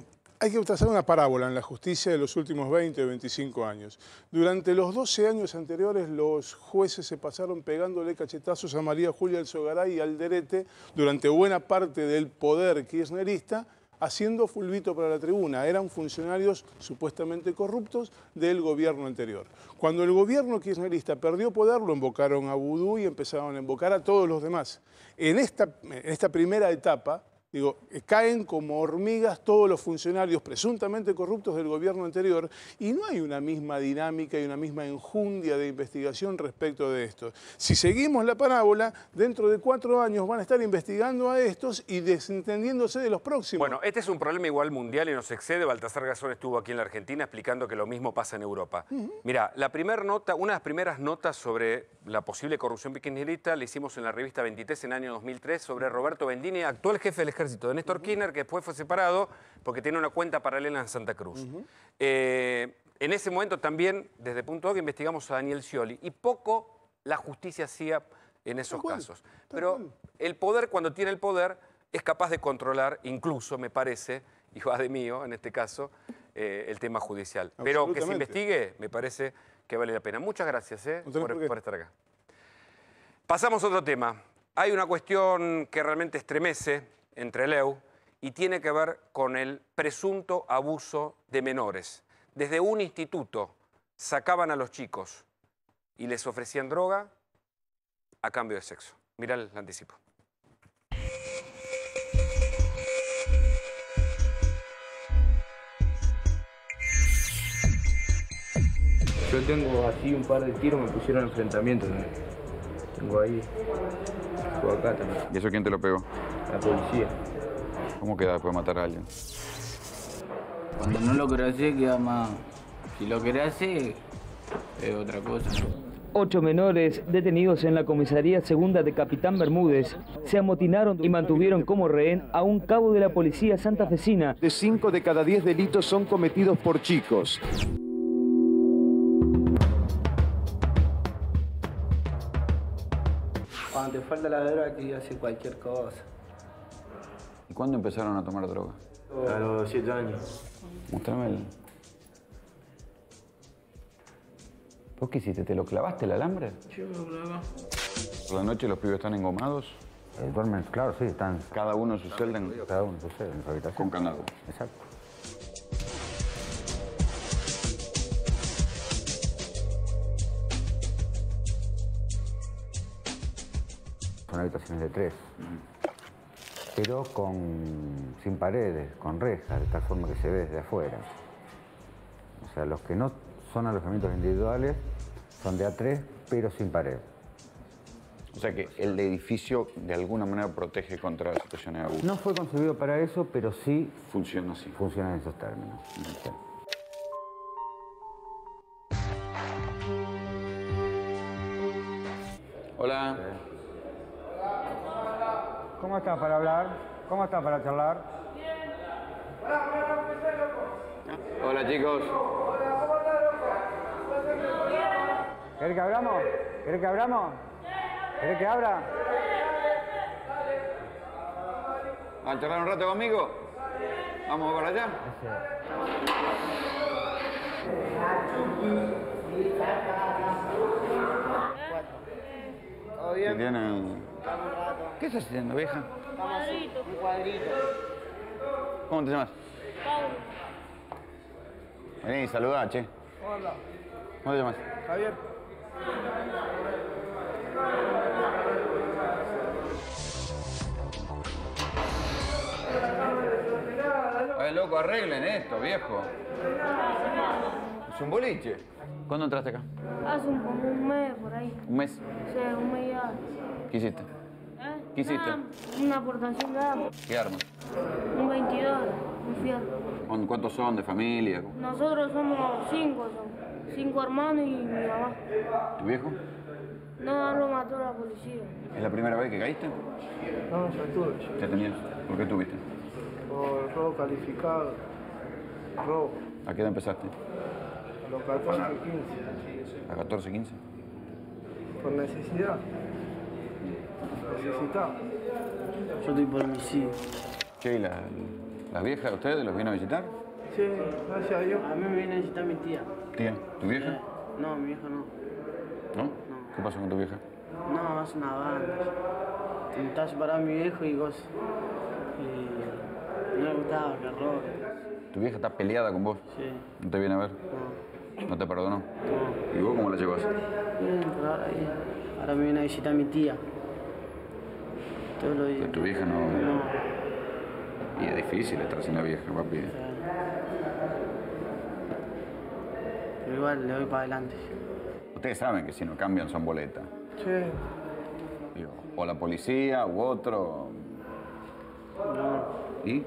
hay que trazar una parábola en la justicia de los últimos 20 o 25 años. Durante los 12 años anteriores los jueces se pasaron pegándole cachetazos a María Julia del Sogaray y Alderete durante buena parte del poder kirchnerista haciendo fulvito para la tribuna. Eran funcionarios supuestamente corruptos del gobierno anterior. Cuando el gobierno kirchnerista perdió poder, lo invocaron a Vudú y empezaron a invocar a todos los demás. en esta primera etapa, Digo, eh, caen como hormigas todos los funcionarios presuntamente corruptos del gobierno anterior y no hay una misma dinámica y una misma enjundia de investigación respecto de esto. Si seguimos la parábola, dentro de cuatro años van a estar investigando a estos y desentendiéndose de los próximos. Bueno, este es un problema igual mundial y nos excede. Baltasar Garzón estuvo aquí en la Argentina explicando que lo mismo pasa en Europa. Mira, la primera nota, una de las primeras notas sobre la posible corrupción piquinerita la hicimos en la revista 23 en el año 2003 sobre Roberto Bendini, actual jefe del de Néstor uh Kirchner, que después fue separado porque tiene una cuenta paralela en Santa Cruz. Eh, en ese momento también, desde Punto de investigamos a Daniel Scioli y poco la justicia hacía en esos casos. Pero el poder, cuando tiene el poder, es capaz de controlar, incluso, me parece, hijo de mío, en este caso, eh, el tema judicial. Pero que se investigue, me parece que vale la pena. Muchas gracias eh, por, por estar acá. Pasamos a otro tema. Hay una cuestión que realmente estremece entre Leu y tiene que ver con el presunto abuso de menores. Desde un instituto sacaban a los chicos y les ofrecían droga a cambio de sexo. Mirá el anticipo. Yo tengo así un par de tiros, me pusieron enfrentamiento. Tengo ahí. Tengo acá también. ¿Y eso quién te lo pegó? la policía. ¿Cómo queda después de matar a alguien? Cuando no lo querés queda más. Si lo querés es otra cosa. Ocho menores detenidos en la comisaría segunda de Capitán Bermúdez se amotinaron y mantuvieron como rehén a un cabo de la policía santafesina. De cinco de cada diez delitos son cometidos por chicos. Cuando te falta la droga, que hace cualquier cosa. ¿Y cuándo empezaron a tomar droga? A los 7 años. Muéstrame el... qué si ¿Te lo clavaste el alambre? Sí, me lo clavé. Por la noche los pibes están engomados. Eh, duermen, claro, sí, están... Cada uno en su celda en... Cada uno en su celda, en habitación. Con candado. Exacto. Son habitaciones de tres pero con, sin paredes, con rejas, de tal forma que se ve desde afuera. O sea, los que no son alojamientos individuales son de A3, pero sin pared. O sea que el edificio de alguna manera protege contra las situaciones de abuso. No fue concebido para eso, pero sí funciona así. Funciona en esos términos. Hola. Eh. ¿Cómo estás para hablar? ¿Cómo estás para charlar? Hola chicos. ¿Querés que abramos? ¿Querés que abramos? ¿Querés que abra? ¿Van a charlar un rato conmigo? ¿Vamos para allá? ¿Qué bien? ¿Qué estás haciendo, vieja? Cuadrito. Un cuadrito. ¿Cómo te llamas? Pablo. Vení, saludá, che. Hola. ¿Cómo te llamas? Javier. Ay, loco, arreglen esto, viejo un boliche? ¿Cuándo entraste acá? Hace un, como un mes por ahí. ¿Un mes? Sí, un mes ya. ¿Qué hiciste? ¿Eh? ¿Qué hiciste? una aportación de armas. ¿Qué arma? Un 22, un fierro. ¿Cuántos son de familia? Nosotros somos cinco, son. cinco hermanos y mi mamá. ¿Tu viejo? No, lo mató la policía. ¿Es la primera vez que caíste? No, ya tuve. ¿Ya tenías? ¿Por qué tuviste? Por robo calificado. Robo. ¿A qué edad empezaste? Los 14, 15. ¿A 14, 15? Por necesidad. Necesitaba. Yo estoy por hijos. Che, ¿y la, la de ustedes los vienen a visitar? Sí, gracias a Dios. A mí me viene a visitar mi tía. ¿Tía? ¿Tu vieja? Eh, no, mi vieja no. ¿No? no. qué pasó con tu vieja? No, hace una banda. Intentaba separar a mi viejo y vos. Y eh, no le gustaba que robe. ¿Tu vieja está peleada con vos? Sí. ¿No te viene a ver? No. ¿No te perdonó? ¿Y vos cómo la llevas? Bien, ahora Ahora me viene a visitar mi tía. Todos ¿Tu vieja no? no? Y es difícil estar sin la vieja, papi. pero igual le doy para adelante. Ustedes saben que si no cambian son boletas. Sí. o la policía u otro. No. ¿Y?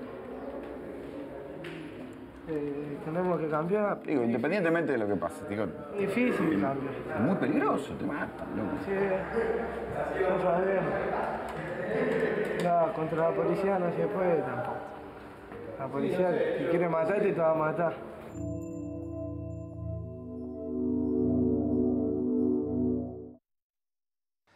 Eh, tenemos que cambiar. Digo, independientemente de lo que pase, Difícil cambiar. Muy peligroso, te matan, loco. Sí, no contra la policía no se puede tampoco. La policía si quiere matarte te va a matar.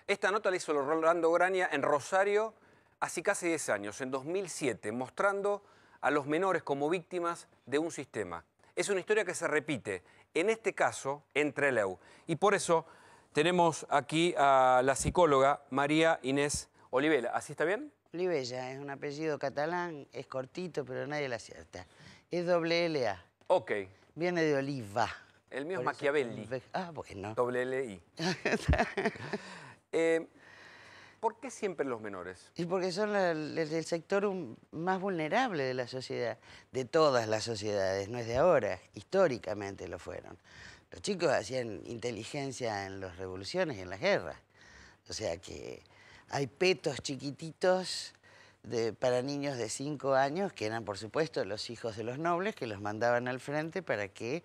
Esta nota la hizo Rolando Graña en Rosario hace casi 10 años, en 2007, mostrando a los menores como víctimas de un sistema. Es una historia que se repite, en este caso, entre Leu. Y por eso tenemos aquí a la psicóloga María Inés Olivella. ¿Así está bien? Olivella es un apellido catalán, es cortito, pero nadie la acierta. Es doble l Ok. Viene de Oliva. El mío es Machiavelli. Ah, bueno. Doble L-I. Eh, ¿Por qué siempre los menores? Y porque son el, sector más vulnerable de la sociedad, de todas las sociedades, no es de ahora, históricamente lo fueron. Los chicos hacían inteligencia en las revoluciones y en las guerras. O sea que hay petos chiquititos de, para niños de 5 años, que eran por supuesto los hijos de los nobles, que los mandaban al frente para que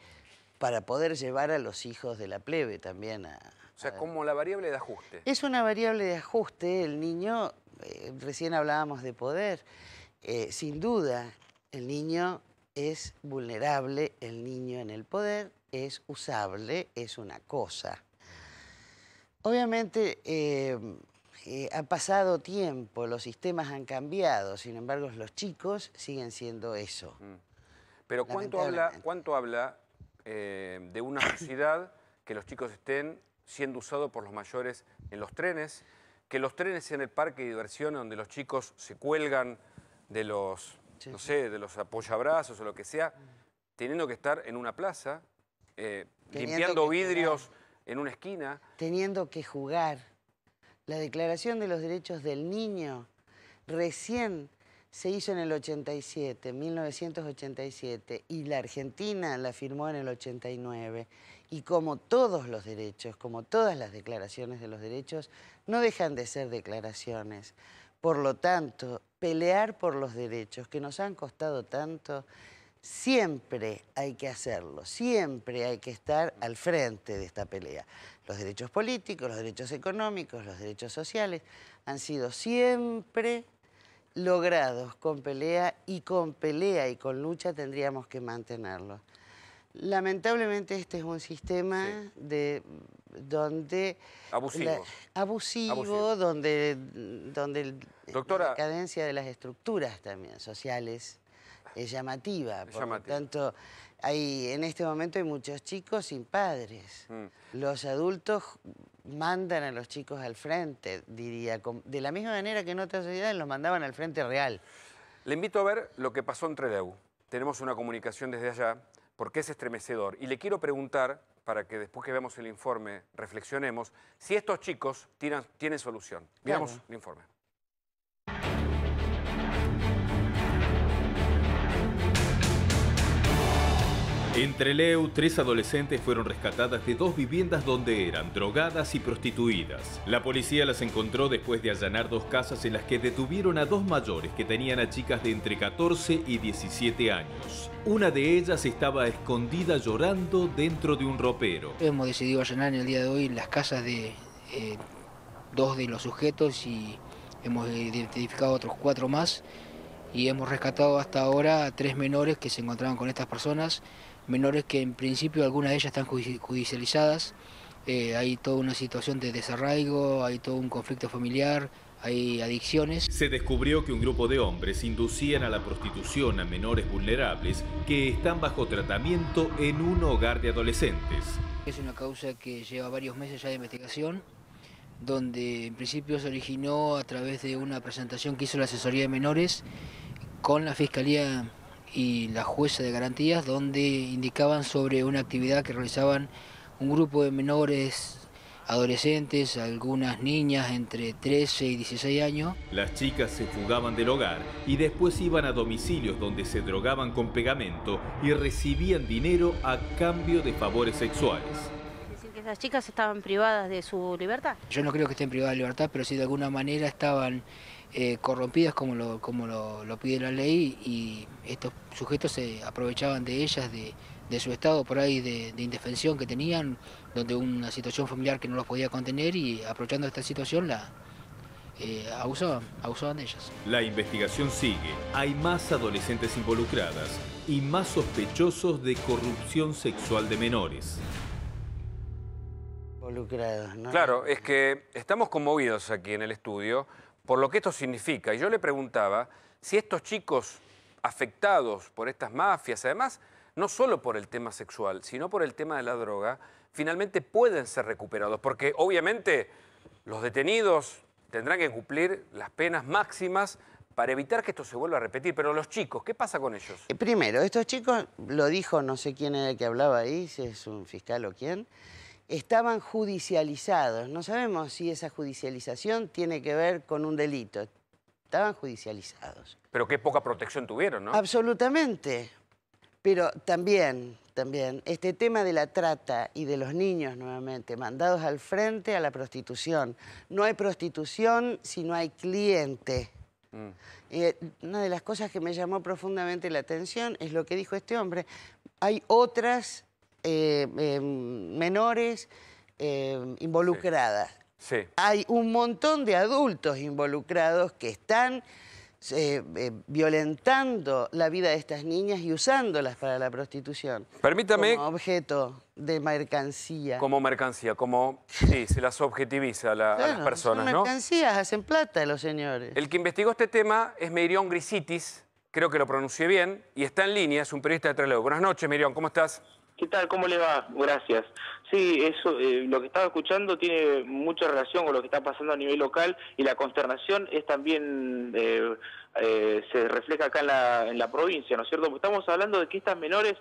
para poder llevar a los hijos de la plebe también a, o sea, como la variable de ajuste. Es una variable de ajuste. El niño, eh, recién hablábamos de poder. Eh, sin duda, el niño es vulnerable, el niño en el poder es usable, es una cosa. Obviamente eh, ha pasado tiempo, los sistemas han cambiado, sin embargo los chicos siguen siendo eso. Mm. Pero ¿cuánto habla, cuánto habla de una sociedad que los chicos estén siendo usado por los mayores en los trenes, que los trenes en el parque de diversión donde los chicos se cuelgan de los, no sé, de los apoyabrazos o lo que sea, teniendo que estar en una plaza, eh, limpiando vidrios en una esquina. Teniendo que jugar. La Declaración de los Derechos del Niño recién se hizo en el 87, 1987, y la Argentina la firmó en el 89 y como todos los derechos, como todas las declaraciones de los derechos, no dejan de ser declaraciones. Por lo tanto, pelear por los derechos que nos han costado tanto, siempre hay que hacerlo, siempre hay que estar al frente de esta pelea. Los derechos políticos, los derechos económicos, los derechos sociales han sido siempre logrados con pelea y con pelea y con lucha tendríamos que mantenerlos. Lamentablemente este es un sistema de donde... Abusivo. abusivo, donde, donde la decadencia de las estructuras también sociales es llamativa. por tanto, hay, en este momento hay muchos chicos sin padres. Mm. Los adultos mandan a los chicos al frente, diría, de la misma manera que en otras sociedades los mandaban al frente real. Le invito a ver lo que pasó en Tenemos una comunicación desde allá porque es estremecedor. Y le quiero preguntar, para que después que veamos el informe reflexionemos, si estos chicos tienen solución. Veamos el informe. Entre Treleu, tres adolescentes fueron rescatadas de dos viviendas donde eran drogadas y prostituidas. La policía las encontró después de allanar dos casas en las que detuvieron a dos mayores que tenían a chicas de entre 14 y 17 años. Una de ellas estaba escondida llorando dentro de un ropero. Hemos decidido allanar en el día de hoy las casas de eh, dos de los sujetos y hemos identificado otros cuatro más y hemos rescatado hasta ahora a tres menores que se encontraban con estas personas menores que en principio algunas de ellas están judicializadas, eh, hay toda una situación de desarraigo, hay todo un conflicto familiar, hay adicciones. Se descubrió que un grupo de hombres inducían a la prostitución a menores vulnerables que están bajo tratamiento en un hogar de adolescentes. Es una causa que lleva varios meses ya de investigación, donde en principio se originó a través de una presentación que hizo la asesoría de menores con la Fiscalía y la jueza de garantías, donde indicaban sobre una actividad que realizaban un grupo de menores adolescentes, algunas niñas entre 13 y 16 años. Las chicas se fugaban del hogar y después iban a domicilios donde se drogaban con pegamento y recibían dinero a cambio de favores sexuales. Es decir, que esas chicas estaban privadas de su libertad. Yo no creo que estén privadas de libertad, pero si de alguna manera estaban eh, corrompidas como, lo, como lo, pide la ley y estos sujetos se aprovechaban de ellas, de, su estado por ahí de, indefensión que tenían, donde una situación familiar que no los podía contener y aprovechando esta situación la eh, abusaban, abusaban de ellas. La investigación sigue, hay más adolescentes involucradas y más sospechosos de corrupción sexual de menores. ¿no? Claro, es que estamos conmovidos aquí en el estudio por lo que esto significa. Y yo le preguntaba si estos chicos afectados por estas mafias, además, no solo por el tema sexual, sino por el tema de la droga, finalmente pueden ser recuperados, porque obviamente los detenidos tendrán que cumplir las penas máximas para evitar que esto se vuelva a repetir. Pero los chicos, ¿qué pasa con ellos? Eh, primero, estos chicos, lo dijo no sé quién era el que hablaba ahí, si es un fiscal o quién, estaban judicializados. No sabemos si esa judicialización tiene que ver con un delito. Estaban judicializados. Pero qué poca protección tuvieron, ¿no? Absolutamente. Pero también, también, este tema de la trata y de los niños nuevamente, mandados al frente a la prostitución. No hay prostitución si no hay cliente. Mm. Eh, una de las cosas que me llamó profundamente la atención es lo que dijo este hombre. Hay otras eh, em, menores em, involucradas. Hay un montón de adultos involucrados que están eh, eh, violentando la vida de estas niñas y usándolas para la prostitución. Permítame. Como objeto de mercancía. Como mercancía, como. Sí, se las objetiviza a las personas, son mercancías, hacen plata los señores. El que investigó este tema es Meirión Grisitis, creo que lo pronuncié bien, y está en línea, es un periodista de Trelew. Buenas noches, Mirión, ¿cómo estás? ¿Qué tal? ¿Cómo le va? Gracias. Sí, eso, eh, lo que estaba escuchando tiene mucha relación con lo que está pasando a nivel local y la consternación es también eh, eh, se refleja acá en la, provincia, ¿no es cierto? estamos hablando de que estas menores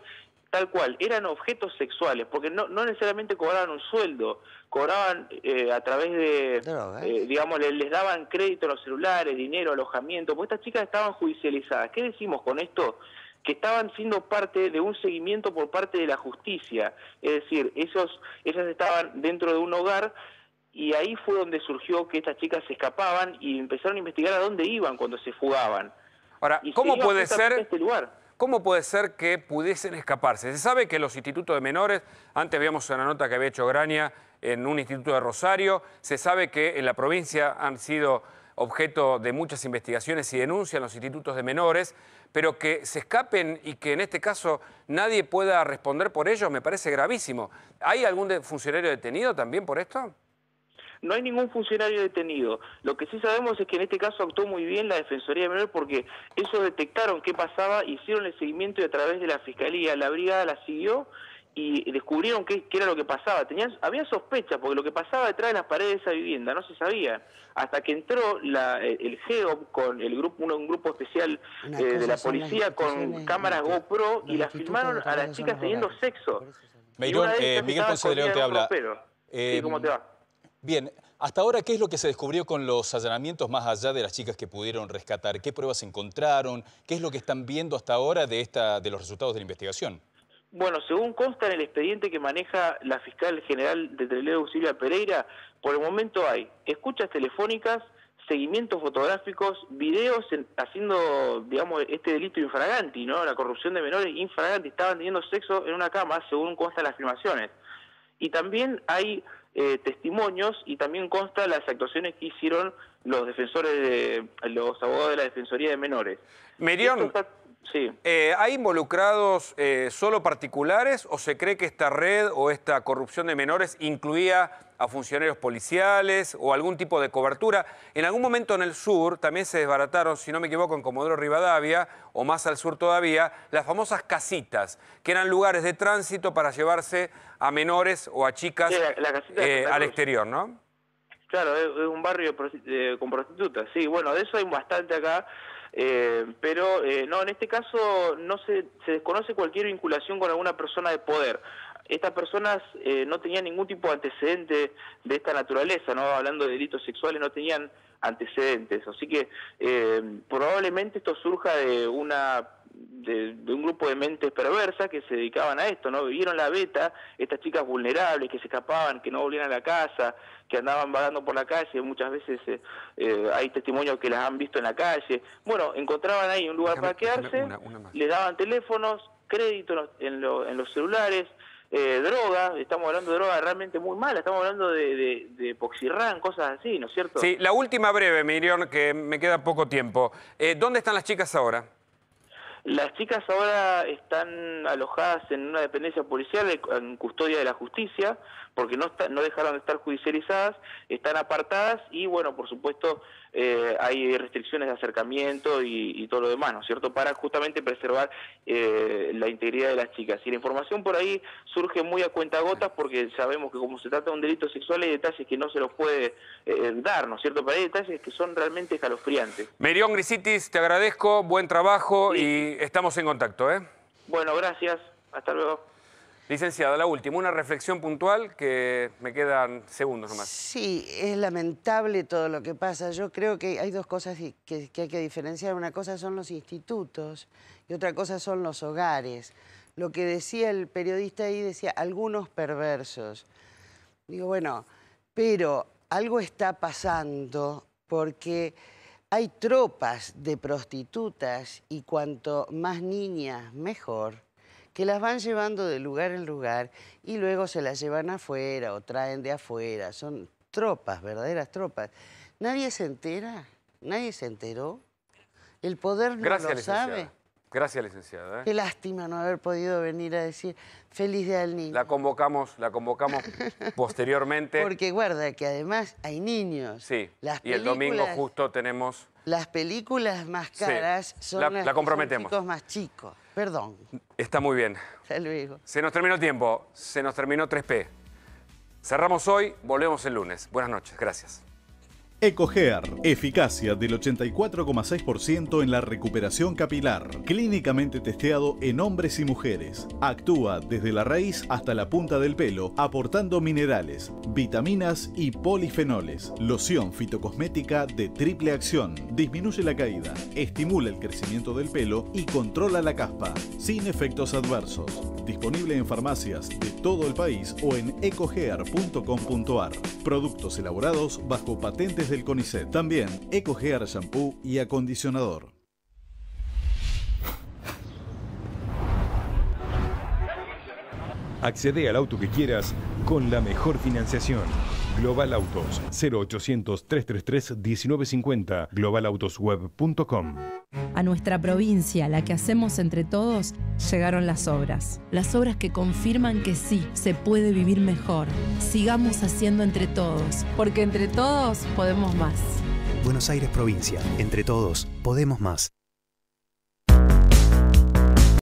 tal cual, eran objetos sexuales, porque no, no necesariamente cobraban un sueldo, cobraban a través de, digamos, les, les, daban crédito a los celulares, dinero, alojamiento, porque estas chicas estaban judicializadas. ¿Qué decimos con esto? que estaban siendo parte de un seguimiento por parte de la justicia. Es decir, esos, ellas estaban dentro de un hogar y ahí fue donde surgió que estas chicas se escapaban y empezaron a investigar a dónde iban cuando se fugaban. Ahora, ¿cómo puede ser? Este ¿Cómo puede ser que pudiesen escaparse? Se sabe que los institutos de menores, antes habíamos una nota que había hecho Graña en un instituto de Rosario, se sabe que en la provincia han sido objeto de muchas investigaciones y denuncias los institutos de menores, pero que se escapen y que en este caso nadie pueda responder por ellos me parece gravísimo. ¿Hay algún funcionario detenido también por esto? no hay ningún funcionario detenido. Lo que sí sabemos es que en este caso actuó muy bien la Defensoría de Menor porque ellos detectaron qué pasaba, hicieron el seguimiento y a través de la Fiscalía, la Brigada la siguió y descubrieron qué, era lo que pasaba. Tenían, había sospechas, porque lo que pasaba detrás de las paredes de esa vivienda no se sabía. Hasta que entró eh, el GEO con el grupo, un, un grupo especial eh, de la policía con cámaras GoPro y las filmaron a las chicas teniendo sexo. Meirón, eh, Miguel Ponce de León te habla. ¿Cómo te va? Bien, hasta ahora, ¿qué es lo que se descubrió con los allanamientos más allá de las chicas que pudieron rescatar? ¿Qué pruebas encontraron? ¿Qué es lo que están viendo hasta ahora de, esta, de los resultados de la investigación? Bueno, según consta en el expediente que maneja la fiscal general de Trelew, Silvia Pereira, por el momento hay escuchas telefónicas, seguimientos fotográficos, videos haciendo, digamos, este delito infraganti, ¿no? La corrupción de menores infraganti, estaban teniendo sexo en una cama, según constan las afirmaciones. Y también hay eh, testimonios y también consta las actuaciones que hicieron los defensores de los abogados de la Defensoría de Menores. Merión, Sí. Eh, ¿Hay involucrados eh, solo particulares o se cree que esta red o esta corrupción de menores incluía a funcionarios policiales o algún tipo de cobertura? En algún momento en el sur también se desbarataron, si no me equivoco, en Comodoro Rivadavia o más al sur todavía, las famosas casitas, que eran lugares de tránsito para llevarse a menores o a chicas eh, al exterior, ¿no? Claro, es un barrio con prostitutas, sí. Bueno, de eso hay bastante acá. Eh, pero eh, no, en este caso no se, desconoce cualquier vinculación con alguna persona de poder estas personas eh, no tenían ningún tipo de antecedente de esta naturaleza, no hablando de delitos sexuales, no tenían antecedentes. Así que probablemente esto surja de una de, un grupo de mentes perversas que se dedicaban a esto, ¿no? Vivieron la beta, estas chicas vulnerables que se escapaban, que no volvían a la casa, que andaban vagando por la calle, muchas veces eh, eh, hay testimonios que las han visto en la calle. Bueno, encontraban ahí un lugar para quedarse, les daban teléfonos, créditos en los, celulares, drogas. Eh, droga, estamos hablando de droga realmente muy mala, estamos hablando de, de, cosas así, ¿no es cierto? Sí, la última breve, Miriam, que me queda poco tiempo. ¿Dónde están las chicas ahora? Las chicas ahora están alojadas en una dependencia policial en custodia de la justicia porque no, no dejaron de estar judicializadas, están apartadas y, bueno, por supuesto, eh, hay restricciones de acercamiento y, todo lo demás, ¿no es cierto?, para justamente preservar eh, la integridad de las chicas. Y la información por ahí surge muy a cuentagotas porque sabemos que como se trata de un delito sexual hay detalles que no se los puede eh, dar, ¿no es cierto?, pero hay detalles que son realmente escalofriantes. Merión Grisitis, te agradezco, buen trabajo y estamos en contacto, ¿eh? Bueno, gracias. Hasta luego. Licenciada, la última, una reflexión puntual que me quedan segundos nomás. Sí, es lamentable todo lo que pasa. Yo creo que hay dos cosas que, que hay que diferenciar. Una cosa son los institutos y otra cosa son los hogares. Lo que decía el periodista ahí, decía algunos perversos. Digo, bueno, pero algo está pasando porque hay tropas de prostitutas y cuanto más niñas, mejor que las van llevando de lugar en lugar y luego se las llevan afuera o traen de afuera. Son tropas, verdaderas tropas. Nadie se entera, nadie se enteró. El poder no lo sabe. Gracias, licenciada. ¿eh? Qué lástima no haber podido venir a decir feliz día al niño. La convocamos, la convocamos posteriormente. Porque guarda que además hay niños. Sí, y el domingo justo tenemos... Las películas más caras son los las más chicos. Perdón. Está muy bien. Se nos terminó el tiempo. Se nos terminó 3P. Cerramos hoy, volvemos el lunes. Buenas noches, gracias. Ecogear, eficacia del 84,6% en la recuperación capilar, clínicamente testeado en hombres y mujeres. Actúa desde la raíz hasta la punta del pelo, aportando minerales, vitaminas y polifenoles. Loción fitocosmética de triple acción. Disminuye la caída, estimula el crecimiento del pelo y controla la caspa, sin efectos adversos. Disponible en farmacias de todo el país o en ecogear.com.ar. Productos elaborados bajo patentes de del CONICET. También EcoGear Shampoo y Acondicionador. Accede al auto que quieras con la mejor financiación. Global Autos 0800 333 1950 globalautosweb.com. A nuestra provincia, la que hacemos entre todos, llegaron las obras. Las obras que confirman que sí, se puede vivir mejor. Sigamos haciendo entre todos, porque entre todos podemos más. Buenos Aires provincia, entre todos podemos más.